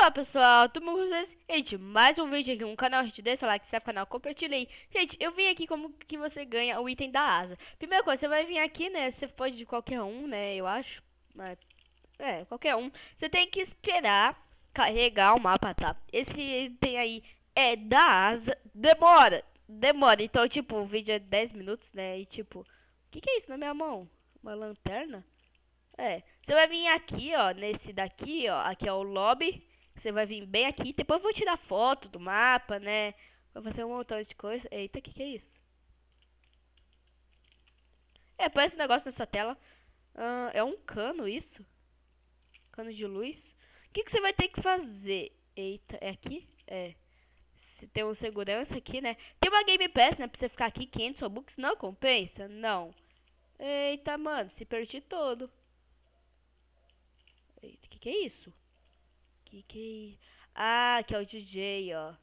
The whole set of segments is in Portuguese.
Olá pessoal, tudo bom com vocês? Gente, mais um vídeo aqui no um canal, gente, deixa o like, se é no canal, compartilhe aí. Gente, eu vim aqui como que você ganha o item da asa. Primeira coisa, você vai vir aqui, né, você pode de qualquer um, né, eu acho. Mas, né, é, qualquer um. Você tem que esperar carregar o mapa, tá? Esse item aí é da asa, demora, demora. Então, tipo, o vídeo é 10 minutos, né, e tipo, o que que é isso na minha mão? Uma lanterna? É, você vai vir aqui, ó, nesse daqui, ó, aqui é o lobby, você vai vir bem aqui. Depois eu vou tirar foto do mapa, né? Vou fazer um montão de coisa. Eita, o que, que é isso? É, parece um negócio nessa tela. Uh, é um cano isso? Cano de luz. O que, que você vai ter que fazer? Eita, é aqui? É. Se tem um segurança aqui, né? Tem uma Game Pass, né? Pra você ficar aqui 500 Robux. Não compensa? Não. Eita, mano. Se perdi todo. Eita, o que, que é isso? Que que é Ah, que é o DJ, ó.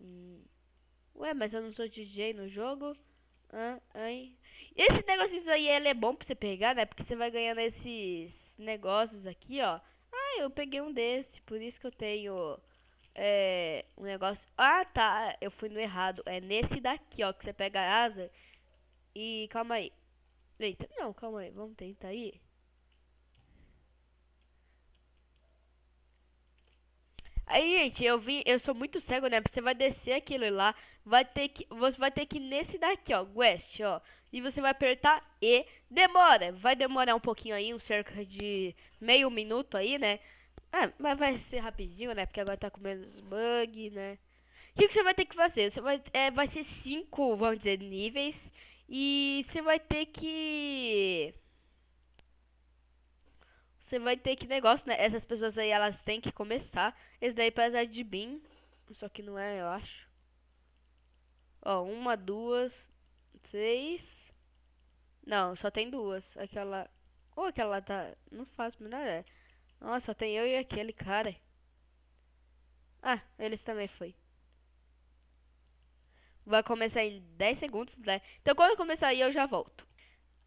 Hum. Ué, mas eu não sou DJ no jogo? Ah, ai. Esse negocinho aí, ele é bom pra você pegar, né? Porque você vai ganhando esses negócios aqui, ó. Ah, eu peguei um desse, por isso que eu tenho é, um negócio... Ah, tá, eu fui no errado. É nesse daqui, ó, que você pega a asa. E calma aí. Eita, não, calma aí, vamos tentar aí. Aí, gente, eu vim eu sou muito cego, né? Você vai descer aquilo lá, vai ter que, você vai ter que nesse daqui, ó, West, ó. E você vai apertar E, demora, vai demorar um pouquinho aí, um cerca de meio minuto aí, né? Ah, mas vai ser rapidinho, né? Porque agora tá com menos bug, né? O que, que, você vai ter que fazer? Você vai, é, vai ser cinco, vamos dizer, níveis. E você vai ter que você vai ter que negócio, né? Essas pessoas aí, elas têm que começar. Esse daí é parece de bem só que não é, eu acho. Ó, uma, duas, três. Não, só tem duas. Aquela. Ou oh, aquela lá tá. Não faço melhor ideia. Nossa, só tem eu e aquele cara. Ah, eles também foi. Vai começar em 10 segundos, né? Então quando eu começar aí eu já volto.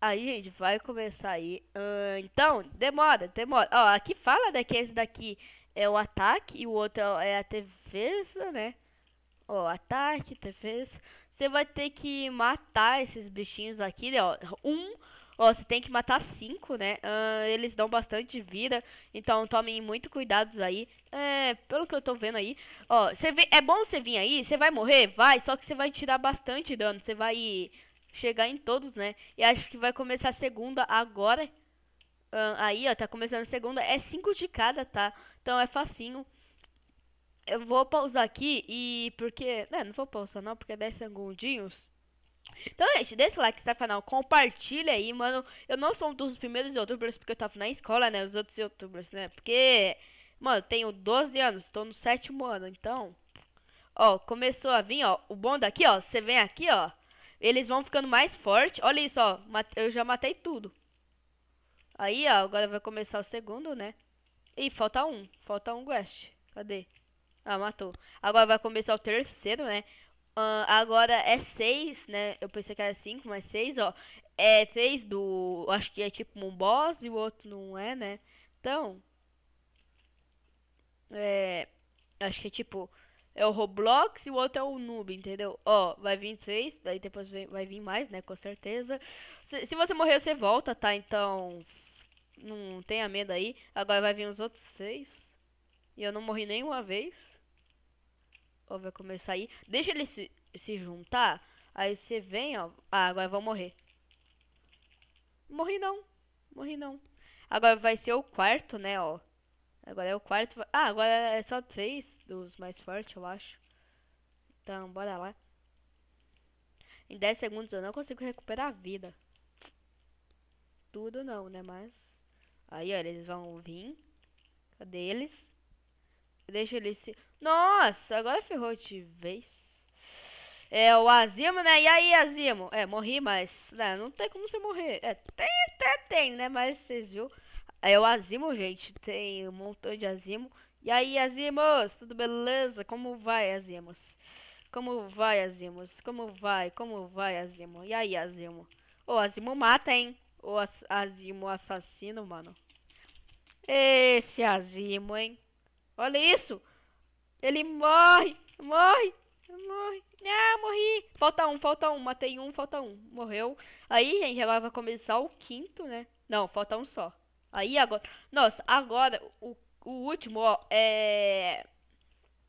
Aí, gente, vai começar aí. Uh, então, demora, demora. Ó, aqui fala, né, que esse daqui é o ataque e o outro é, é a defesa, né? Ó, ataque, defesa. Você vai ter que matar esses bichinhos aqui, né, ó. Um, ó, você tem que matar cinco, né? Uh, eles dão bastante vida, então tomem muito cuidados aí. É, pelo que eu tô vendo aí, ó, você vê, é bom você vir aí, você vai morrer? Vai, só que você vai tirar bastante dano, você vai... Ir, chegar em todos, né? E acho que vai começar a segunda agora. Uh, aí, ó, tá começando a segunda. É cinco de cada, tá? Então é facinho. Eu vou pausar aqui e porque. Não, né, não vou pausar não, porque é 10 segundinhos. Então, gente, deixa o like no canal, compartilha aí, mano. Eu não sou um dos primeiros youtubers porque eu tava na escola, né? Os outros youtubers, né? Porque, mano, tenho 12 anos, tô no sétimo ano, então. Ó, começou a vir, ó. O bom daqui, ó. Você vem aqui, ó. Eles vão ficando mais fortes. Olha isso, ó. Eu já matei tudo. Aí, ó. Agora vai começar o segundo, né? Ih, falta um. Falta um quest. Cadê? Ah, matou. Agora vai começar o terceiro, né? Uh, agora é seis, né? Eu pensei que era cinco, mas seis, ó. É três do... Acho que é tipo um boss e o outro não é, né? Então... É... Acho que é tipo é o Roblox e o outro é o Noob, entendeu? Ó, vai vir seis, daí depois vai vir mais, né? Com certeza. Se, se você morrer, você volta, tá? Então, não tenha medo aí. Agora vai vir os outros seis. E eu não morri nenhuma vez. Ó, vai começar aí. Deixa ele se, se juntar. Aí você vem, ó. Ah, agora eu vou morrer. Morri não. Morri não. Agora vai ser o quarto, né, ó. Agora é o quarto. Ah, agora é só três dos mais fortes, eu acho. Então, bora lá. Em 10 segundos eu não consigo recuperar a vida. Tudo não, né? Mas. Aí, ó, eles vão vir. Cadê eles? Deixa eles se. Nossa, agora ferrou de vez. É o Azimo, né? E aí, Azimo? É, morri, mas. Né, não tem como você morrer. É, tem, até tem, né? Mas vocês viram. Aí o Azimo, gente, tem um montão de Azimo. E aí, Azimos, tudo beleza? Como vai, Azimos? Como vai, Azimos? Como vai? Como vai, Azimo? E aí, Azimo? o Azimo mata, hein? o Azimo assassino, mano. Esse Azimo, hein? Olha isso! Ele morre! Morre! Morre! Não, ah, morri! Falta um, falta um. Matei um, falta um. Morreu. Aí, gente, agora vai começar o quinto, né? Não, falta um só. Aí agora. Nossa, agora o, o último, ó, é.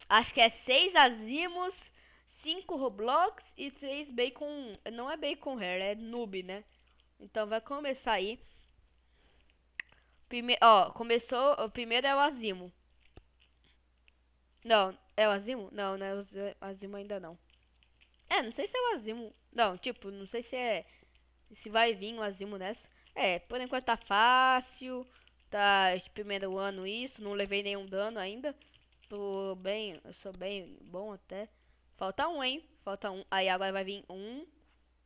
Acho que é 6 Azimos, 5 Roblox e 3 Bacon. Não é Bacon Hair, é noob, né? Então vai começar aí. Primeiro, ó, começou. O primeiro é o Azimo. Não, é o Azimo? Não, não é o Azimo ainda não. É, não sei se é o Azimo. Não, tipo, não sei se é. Se vai vir o Azimo nessa. É, por enquanto tá fácil. Tá esse primeiro ano isso. Não levei nenhum dano ainda. Tô bem, eu sou bem bom até. Falta um, hein? Falta um. Aí agora vai vir um.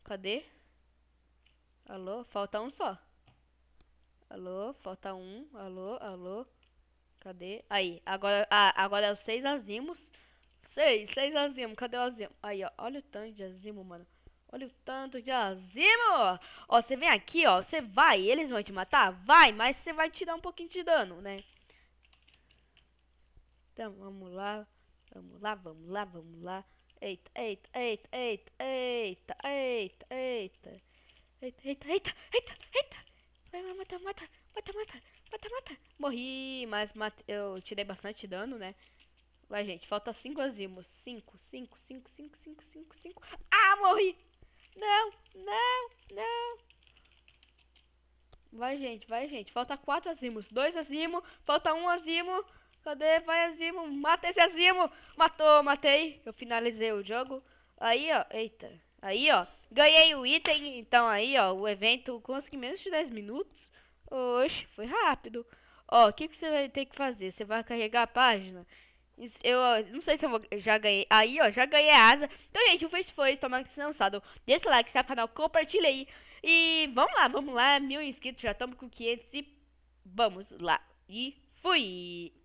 Cadê? Alô? Falta um só. Alô? Falta um. Alô? Alô? Cadê? Aí. Agora, ah, agora é os seis azimos. Seis, seis azimos. Cadê o azimo? Aí, ó. Olha o tanto de azimo, mano. Olha o tanto de azimo. Ó, você vem aqui, ó. Você vai. Eles vão te matar? Vai, mas você vai tirar um pouquinho de dano, né? Então, vamos lá. Vamos lá, vamos lá, vamos lá. Eita, eita, eita, eita, eita, eita, eita. Eita, eita, eita, eita, eita. Vai, vai, mata, mata, mata, mata, mata, mata. Morri, mas mate... eu tirei bastante dano, né? Vai, gente, falta 5 azimos. 5, 5, 5, 5, 5, 5, 5. Ah, morri! Não, não, não. Vai, gente, vai, gente. Falta quatro azimos. Dois azimos, falta um azimo. Cadê? Vai, azimo. Mata esse azimo. Matou, matei. Eu finalizei o jogo. Aí, ó. Eita. Aí, ó. Ganhei o item. Então, aí, ó. O evento consegui menos de 10 minutos. Oxe, foi rápido. Ó, o que, que você vai ter que fazer? Você vai carregar a página. Eu não sei se eu vou, já ganhei. Aí, ó, já ganhei a asa. Então, gente, o Face foi tomara que vocês Deixa o like, se é o canal, compartilha aí. E vamos lá, vamos lá. Mil inscritos, já estamos com 500 e vamos lá. E fui!